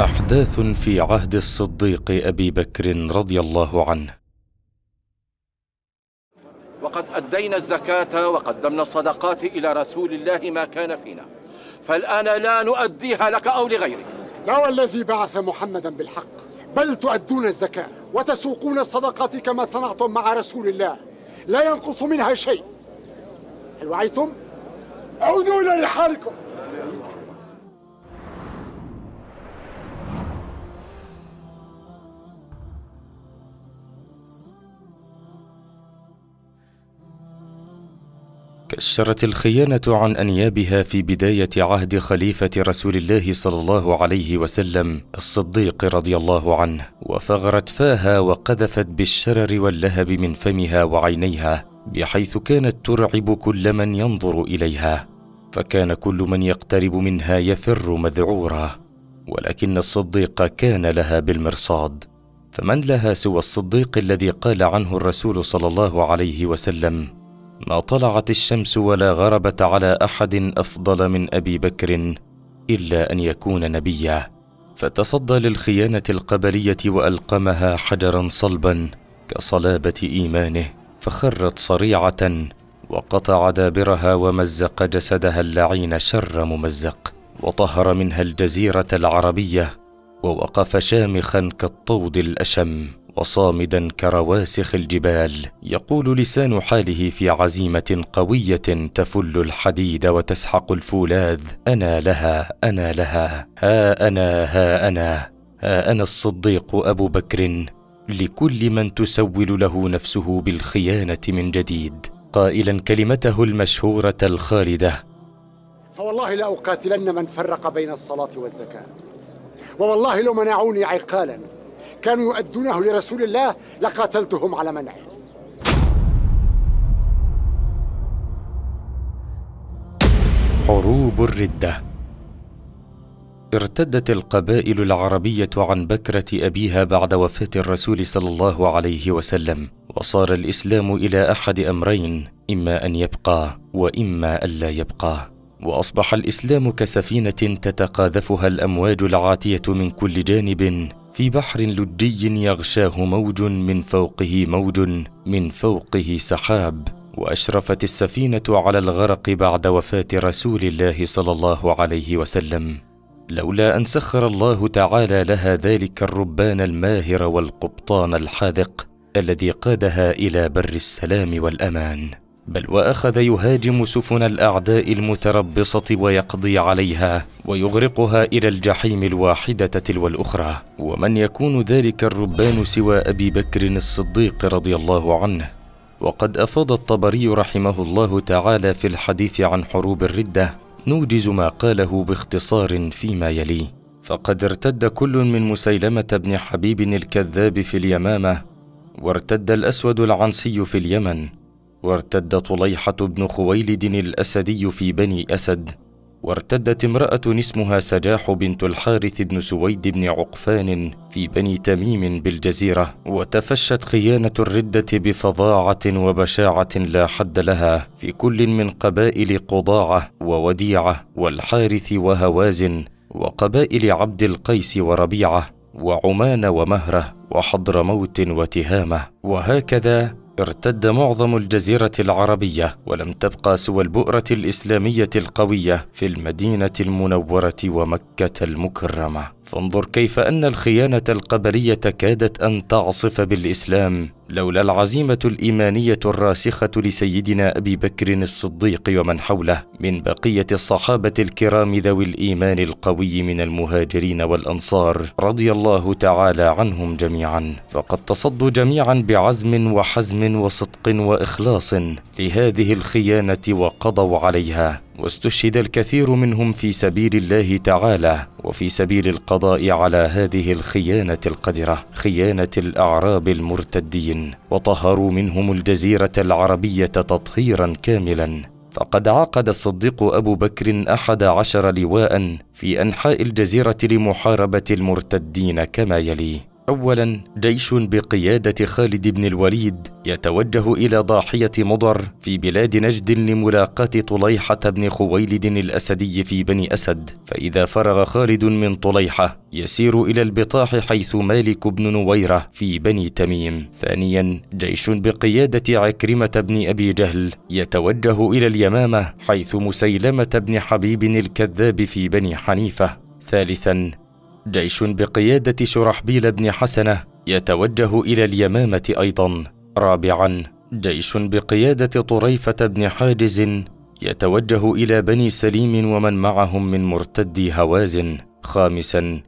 احداث في عهد الصديق ابي بكر رضي الله عنه وقد ادينا الزكاه وقدمنا الصدقات الى رسول الله ما كان فينا فالان لا نؤديها لك او لغيرك لا والذي بعث محمدا بالحق بل تؤدون الزكاه وتسوقون الصدقات كما صنعتم مع رسول الله لا ينقص منها شيء هل وعيتم عودوا الى رحالكم كشرت الخيانة عن أنيابها في بداية عهد خليفة رسول الله صلى الله عليه وسلم الصديق رضي الله عنه وفغرت فاها وقذفت بالشرر واللهب من فمها وعينيها بحيث كانت ترعب كل من ينظر إليها فكان كل من يقترب منها يفر مذعورا ولكن الصديق كان لها بالمرصاد فمن لها سوى الصديق الذي قال عنه الرسول صلى الله عليه وسلم ما طلعت الشمس ولا غربت على احد افضل من ابي بكر الا ان يكون نبيا فتصدى للخيانه القبليه والقمها حجرا صلبا كصلابه ايمانه فخرت صريعه وقطع دابرها ومزق جسدها اللعين شر ممزق وطهر منها الجزيره العربيه ووقف شامخا كالطود الاشم وصامدا كرواسخ الجبال يقول لسان حاله في عزيمه قويه تفل الحديد وتسحق الفولاذ انا لها انا لها ها انا ها انا ها انا الصديق ابو بكر لكل من تسول له نفسه بالخيانه من جديد قائلا كلمته المشهوره الخالده فوالله لاقاتلن من فرق بين الصلاه والزكاه ووالله لمنعوني عقالا كانوا يؤدونه لرسول الله لقاتلتهم على منعه حروب الردة ارتدت القبائل العربية عن بكرة أبيها بعد وفاة الرسول صلى الله عليه وسلم وصار الإسلام إلى أحد أمرين إما أن يبقى وإما ألا يبقى واصبح الاسلام كسفينه تتقاذفها الامواج العاتيه من كل جانب في بحر لجي يغشاه موج من فوقه موج من فوقه سحاب واشرفت السفينه على الغرق بعد وفاه رسول الله صلى الله عليه وسلم لولا ان سخر الله تعالى لها ذلك الربان الماهر والقبطان الحاذق الذي قادها الى بر السلام والامان بل واخذ يهاجم سفن الاعداء المتربصه ويقضي عليها ويغرقها الى الجحيم الواحده تلو الاخرى ومن يكون ذلك الربان سوى ابي بكر الصديق رضي الله عنه وقد افاض الطبري رحمه الله تعالى في الحديث عن حروب الرده نوجز ما قاله باختصار فيما يلي فقد ارتد كل من مسيلمه بن حبيب الكذاب في اليمامه وارتد الاسود العنسي في اليمن وارتد طليحه بن خويلد الاسدي في بني اسد وارتدت امراه اسمها سجاح بنت الحارث بن سويد بن عقفان في بني تميم بالجزيره وتفشت خيانه الرده بفظاعه وبشاعه لا حد لها في كل من قبائل قضاعه ووديعه والحارث وهوازن وقبائل عبد القيس وربيعه وعمان ومهره وحضرموت وتهامه وهكذا ارتد معظم الجزيرة العربية ولم تبقى سوى البؤرة الإسلامية القوية في المدينة المنورة ومكة المكرمة فانظر كيف ان الخيانه القبليه كادت ان تعصف بالاسلام لولا العزيمه الايمانيه الراسخه لسيدنا ابي بكر الصديق ومن حوله من بقيه الصحابه الكرام ذوي الايمان القوي من المهاجرين والانصار رضي الله تعالى عنهم جميعا فقد تصدوا جميعا بعزم وحزم وصدق واخلاص لهذه الخيانه وقضوا عليها واستشهد الكثير منهم في سبيل الله تعالى وفي سبيل القضاء على هذه الخيانه القذره خيانه الاعراب المرتدين وطهروا منهم الجزيره العربيه تطهيرا كاملا فقد عقد الصديق أبو بكر أحد عشر لواء في أنحاء الجزيرة لمحاربة المرتدين كما يلي اولا جيش بقياده خالد بن الوليد يتوجه الى ضاحيه مضر في بلاد نجد لملاقاه طليحه بن خويلد الاسدي في بني اسد فاذا فرغ خالد من طليحه يسير الى البطاح حيث مالك بن نويره في بني تميم ثانيا جيش بقياده عكرمه بن ابي جهل يتوجه الى اليمامه حيث مسيلمه بن حبيب الكذاب في بني حنيفه ثالثا جيش بقيادة شرحبيل بن حسنة يتوجه إلى اليمامة أيضا رابعا جيش بقيادة طريفة بن حاجز يتوجه إلى بني سليم ومن معهم من مرتدي هوازن خامسا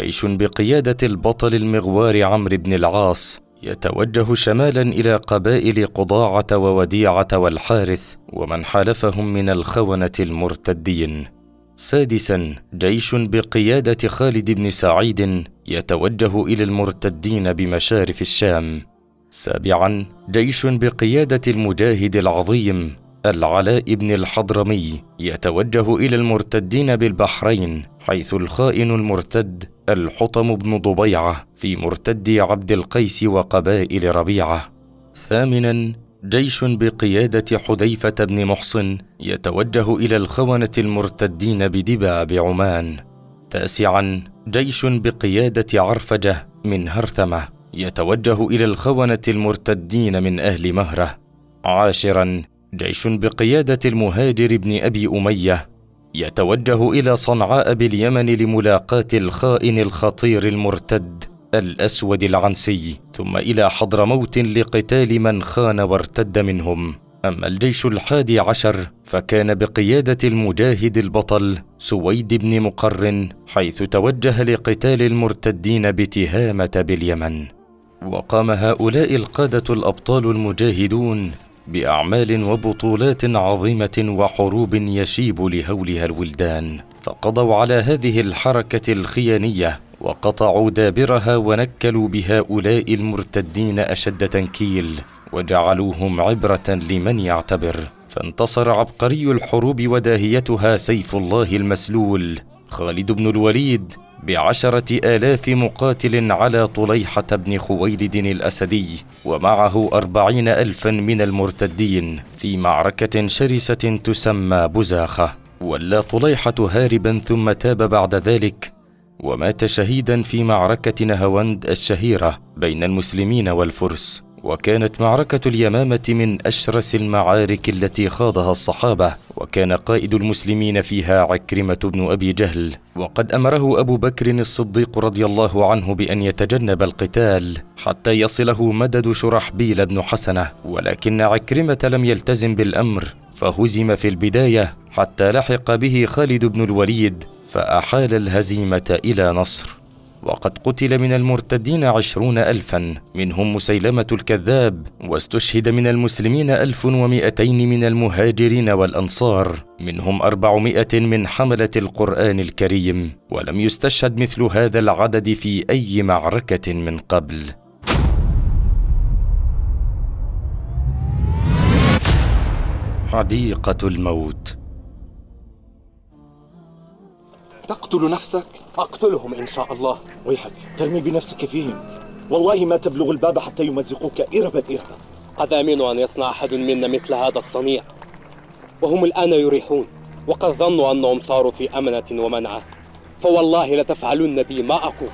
جيش بقيادة البطل المغوار عمرو بن العاص يتوجه شمالا إلى قبائل قضاعة ووديعة والحارث ومن حالفهم من الخونة المرتدين سادسا جيش بقياده خالد بن سعيد يتوجه الى المرتدين بمشارف الشام سابعا جيش بقياده المجاهد العظيم العلاء بن الحضرمي يتوجه الى المرتدين بالبحرين حيث الخائن المرتد الحطم بن ضبيعه في مرتد عبد القيس وقبائل ربيعه ثامنا جيش بقيادة حذيفة بن محصن يتوجه إلى الخونة المرتدين بدبا بعمان. تاسعا جيش بقيادة عرفجة من هرثمة يتوجه إلى الخونة المرتدين من أهل مهرة. عاشرا جيش بقيادة المهاجر بن أبي أمية يتوجه إلى صنعاء باليمن لملاقاة الخائن الخطير المرتد الأسود العنسي ثم إلى حضرموت لقتال من خان وارتد منهم أما الجيش الحادي عشر فكان بقيادة المجاهد البطل سويد بن مقرن حيث توجه لقتال المرتدين بتهامة باليمن وقام هؤلاء القادة الأبطال المجاهدون بأعمال وبطولات عظيمة وحروب يشيب لهولها الولدان فقضوا على هذه الحركة الخيانية وقطعوا دابرها ونكلوا بهؤلاء المرتدين أشد تنكيل وجعلوهم عبرة لمن يعتبر فانتصر عبقري الحروب وداهيتها سيف الله المسلول خالد بن الوليد بعشرة آلاف مقاتل على طليحة بن خويلد الأسدي ومعه أربعين ألفا من المرتدين في معركة شرسة تسمى بزاخة ولى طليحة هاربا ثم تاب بعد ذلك ومات شهيدا في معركة نهواند الشهيرة بين المسلمين والفرس وكانت معركة اليمامة من أشرس المعارك التي خاضها الصحابة وكان قائد المسلمين فيها عكرمة بن أبي جهل وقد أمره أبو بكر الصديق رضي الله عنه بأن يتجنب القتال حتى يصله مدد شرحبيل بن حسنة ولكن عكرمة لم يلتزم بالأمر فهزم في البداية حتى لحق به خالد بن الوليد فأحال الهزيمة إلى نصر وقد قتل من المرتدين عشرون ألفا منهم مسيلمة الكذاب واستشهد من المسلمين ألف ومئتين من المهاجرين والأنصار منهم أربعمائة من حملة القرآن الكريم ولم يستشهد مثل هذا العدد في أي معركة من قبل حديقة الموت تقتل نفسك؟ أقتلهم إن شاء الله ويحك ترمي بنفسك فيهم والله ما تبلغ الباب حتى يمزقوك إربا إربا قد آمنوا أن يصنع أحد منا مثل هذا الصنيع وهم الآن يريحون وقد ظنوا أنهم صاروا في أمنة ومنعة فوالله لتفعلن بي ما أقول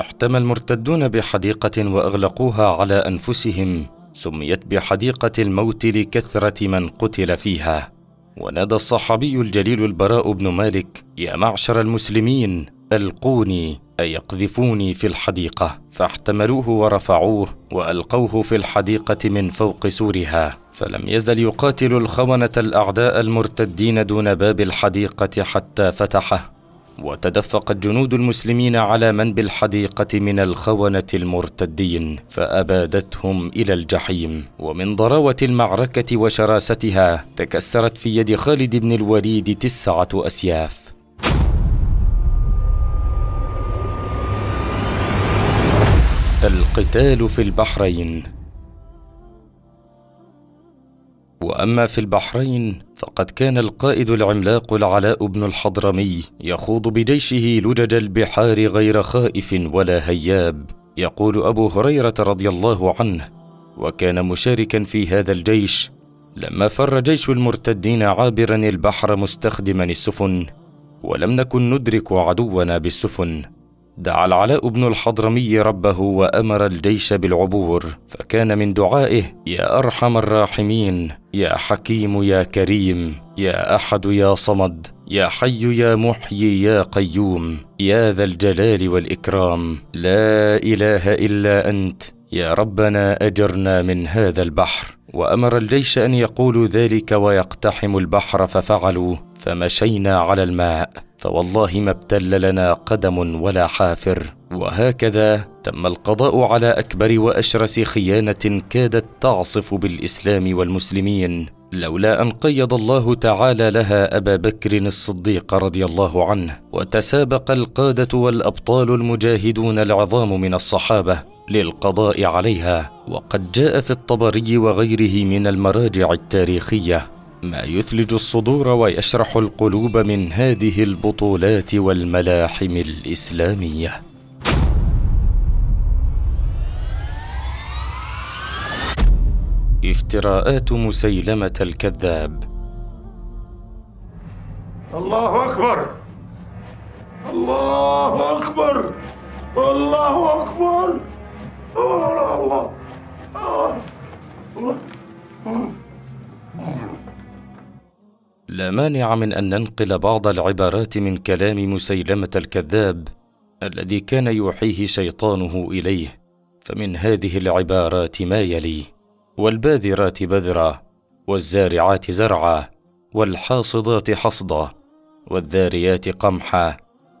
احتمى المرتدون بحديقة وأغلقوها على أنفسهم سميت بحديقة الموت لكثرة من قتل فيها ونادى الصحابي الجليل البراء بن مالك يا معشر المسلمين القوني أيقذفوني في الحديقه فاحتملوه ورفعوه والقوه في الحديقه من فوق سورها فلم يزل يقاتل الخونه الاعداء المرتدين دون باب الحديقه حتى فتحه وتدفقت جنود المسلمين على من بالحديقة من الخونة المرتدين فأبادتهم إلى الجحيم ومن ضراوة المعركة وشراستها تكسرت في يد خالد بن الوليد تسعة أسياف القتال في البحرين واما في البحرين فقد كان القائد العملاق العلاء بن الحضرمي يخوض بجيشه لجج البحار غير خائف ولا هياب يقول ابو هريره رضي الله عنه وكان مشاركا في هذا الجيش لما فر جيش المرتدين عابرا البحر مستخدما السفن ولم نكن ندرك عدونا بالسفن دعا العلاء بن الحضرمي ربه وامر الجيش بالعبور فكان من دعائه يا ارحم الراحمين يا حكيم يا كريم يا احد يا صمد يا حي يا محيي يا قيوم يا ذا الجلال والاكرام لا اله الا انت يا ربنا اجرنا من هذا البحر وامر الجيش ان يقولوا ذلك ويقتحموا البحر ففعلوا فمشينا على الماء فوالله ما ابتل لنا قدم ولا حافر وهكذا تم القضاء على اكبر واشرس خيانه كادت تعصف بالاسلام والمسلمين لولا ان قيض الله تعالى لها ابا بكر الصديق رضي الله عنه وتسابق القاده والابطال المجاهدون العظام من الصحابه للقضاء عليها وقد جاء في الطبري وغيره من المراجع التاريخيه ما يثلج الصدور ويشرح القلوب من هذه البطولات والملاحم الاسلاميه افتراءات مسيلمه الكذاب الله اكبر الله اكبر الله اكبر لا مانع من ان ننقل بعض العبارات من كلام مسيلمه الكذاب الذي كان يوحيه شيطانه اليه فمن هذه العبارات ما يلي والباذرات بذرة والزارعات زرعا والحاصدات حصدا والذاريات قمحا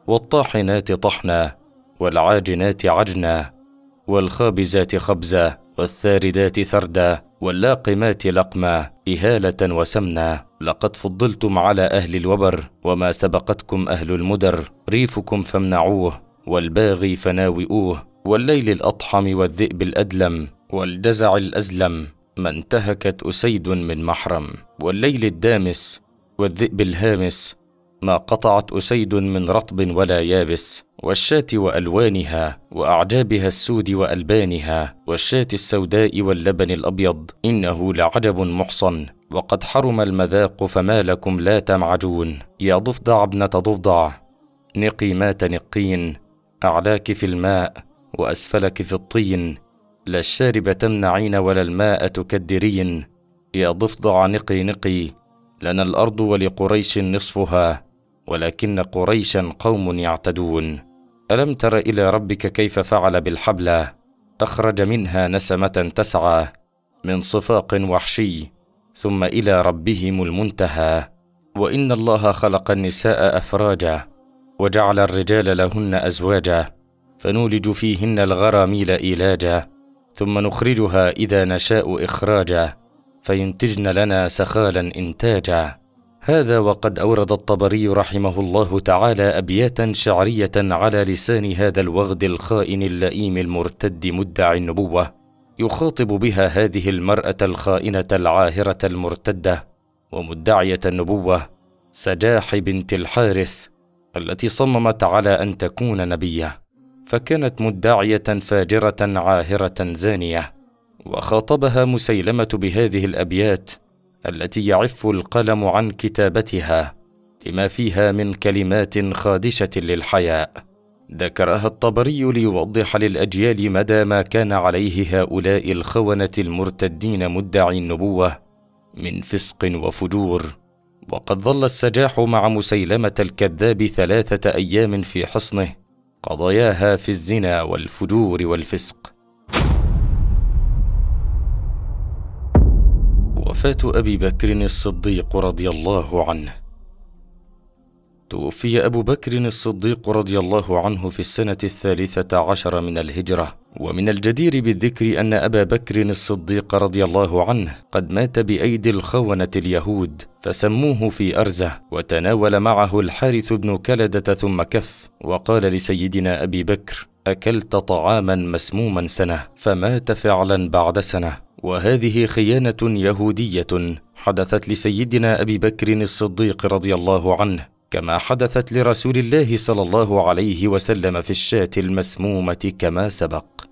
والطاحنات طحنا والعاجنات عجنا والخابزات خبزة والثاردات ثردة واللاقمات لقمة إهالة وسمنة لقد فضلتم على أهل الوبر وما سبقتكم أهل المدر ريفكم فامنعوه والباغي فناوئوه والليل الأطحم والذئب الأدلم والجزع الأزلم ما انتهكت أسيد من محرم والليل الدامس والذئب الهامس ما قطعت أسيد من رطب ولا يابس والشاة وألوانها وأعجابها السود وألبانها والشاة السوداء واللبن الأبيض إنه لعجب محصن وقد حرم المذاق فما لكم لا تمعجون يا ضفدع ابنة ضفدع نقي ما تنقين أعلاك في الماء وأسفلك في الطين لا الشارب تمنعين ولا الماء تكدرين يا ضفدع نقي نقي لنا الأرض ولقريش نصفها ولكن قريشا قوم يعتدون الم تر الى ربك كيف فعل بالحبله اخرج منها نسمه تسعى من صفاق وحشي ثم الى ربهم المنتهى وان الله خلق النساء افراجا وجعل الرجال لهن ازواجا فنولج فيهن الغراميل ايلاجا ثم نخرجها اذا نشاء اخراجا فينتجن لنا سخالا انتاجا هذا وقد أورد الطبري رحمه الله تعالى أبياتا شعرية على لسان هذا الوغد الخائن اللئيم المرتد مدعي النبوة يخاطب بها هذه المرأة الخائنة العاهرة المرتدة ومدعية النبوة سجاح بنت الحارث التي صممت على أن تكون نبية فكانت مدعية فاجرة عاهرة زانية وخاطبها مسيلمة بهذه الأبيات التي يعف القلم عن كتابتها لما فيها من كلمات خادشه للحياء ذكرها الطبري ليوضح للاجيال مدى ما كان عليه هؤلاء الخونه المرتدين مدعي النبوه من فسق وفجور وقد ظل السجاح مع مسيلمه الكذاب ثلاثه ايام في حصنه قضاياها في الزنا والفجور والفسق وفاه ابي بكر الصديق رضي الله عنه توفي ابو بكر الصديق رضي الله عنه في السنه الثالثه عشر من الهجره ومن الجدير بالذكر ان ابا بكر الصديق رضي الله عنه قد مات بايدي الخونه اليهود فسموه في ارزه وتناول معه الحارث بن كلده ثم كف وقال لسيدنا ابي بكر اكلت طعاما مسموما سنه فمات فعلا بعد سنه وهذه خيانه يهوديه حدثت لسيدنا ابي بكر الصديق رضي الله عنه كما حدثت لرسول الله صلى الله عليه وسلم في الشاه المسمومه كما سبق